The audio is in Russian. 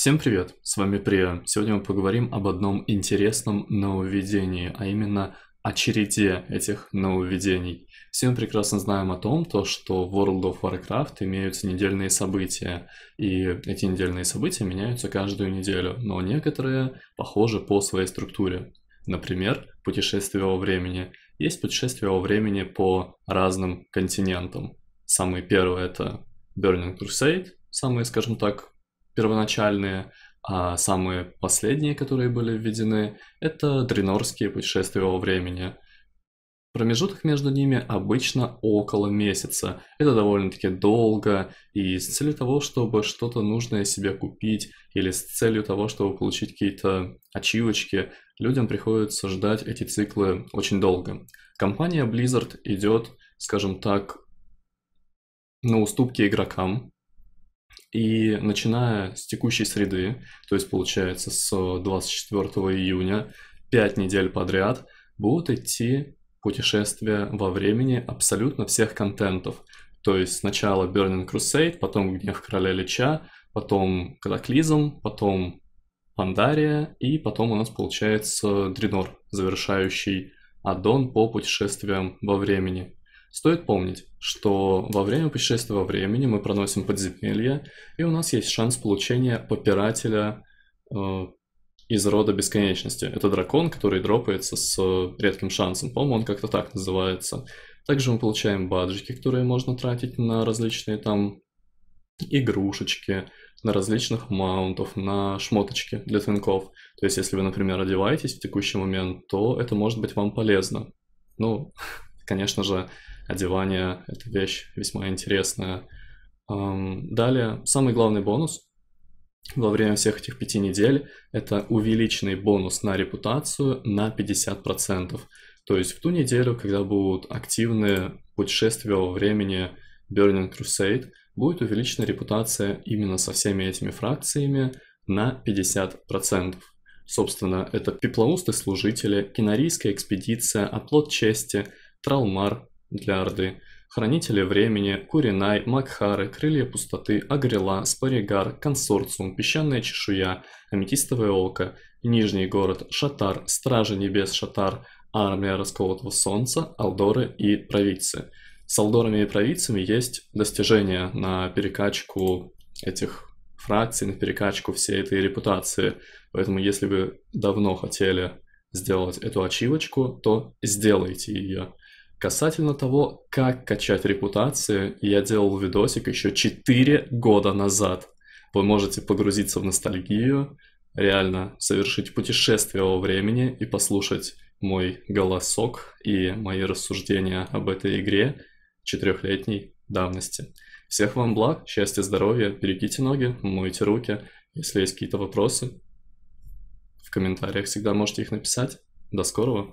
Всем привет, с вами Прия. Сегодня мы поговорим об одном интересном нововведении, а именно о череде этих нововведений. Все мы прекрасно знаем о том, то, что в World of Warcraft имеются недельные события, и эти недельные события меняются каждую неделю, но некоторые похожи по своей структуре. Например, путешествие во времени. Есть путешествие во времени по разным континентам. Самый первый это Burning Crusade, самые, скажем так, первоначальные, а самые последние, которые были введены, это дренорские путешествия во времени. Промежуток между ними обычно около месяца. Это довольно-таки долго, и с целью того, чтобы что-то нужное себе купить, или с целью того, чтобы получить какие-то ачивочки, людям приходится ждать эти циклы очень долго. Компания Blizzard идет, скажем так, на уступки игрокам, и начиная с текущей среды, то есть получается с 24 июня, 5 недель подряд будут идти путешествия во времени абсолютно всех контентов. То есть сначала Burning Crusade, потом Гнев Короля Лича, потом Катаклизм, потом Пандария, и потом у нас получается Дренор, завершающий аддон по путешествиям во времени. Стоит помнить, что во время путешествия во времени мы проносим подземелье, и у нас есть шанс получения попирателя э, из рода бесконечности. Это дракон, который дропается с редким шансом. По-моему, он как-то так называется. Также мы получаем баджики, которые можно тратить на различные там игрушечки, на различных маунтов, на шмоточки для твинков. То есть, если вы, например, одеваетесь в текущий момент, то это может быть вам полезно. Ну, конечно же, одевание — это вещь весьма интересная. Далее, самый главный бонус во время всех этих пяти недель — это увеличенный бонус на репутацию на 50%. То есть в ту неделю, когда будут активные путешествия во времени Burning Crusade, будет увеличена репутация именно со всеми этими фракциями на 50%. Собственно, это пеплоусты служители, кинарийская экспедиция, оплот чести, тралмар, для Орды. Хранители Времени, Куринай, Макхары, Крылья Пустоты, Агрела, Спаригар, Консорциум, Песчаная Чешуя, Аметистовое Око, Нижний Город, Шатар, Стражи Небес Шатар, Армия Расколотого Солнца, Алдоры и Провидцы. С Алдорами и Провидцами есть достижения на перекачку этих фракций, на перекачку всей этой репутации. Поэтому если вы давно хотели сделать эту ачивочку, то сделайте ее. Касательно того, как качать репутацию, я делал видосик еще 4 года назад. Вы можете погрузиться в ностальгию, реально совершить путешествие во времени и послушать мой голосок и мои рассуждения об этой игре четырехлетней давности. Всех вам благ, счастья, здоровья, берегите ноги, мойте руки. Если есть какие-то вопросы, в комментариях всегда можете их написать. До скорого!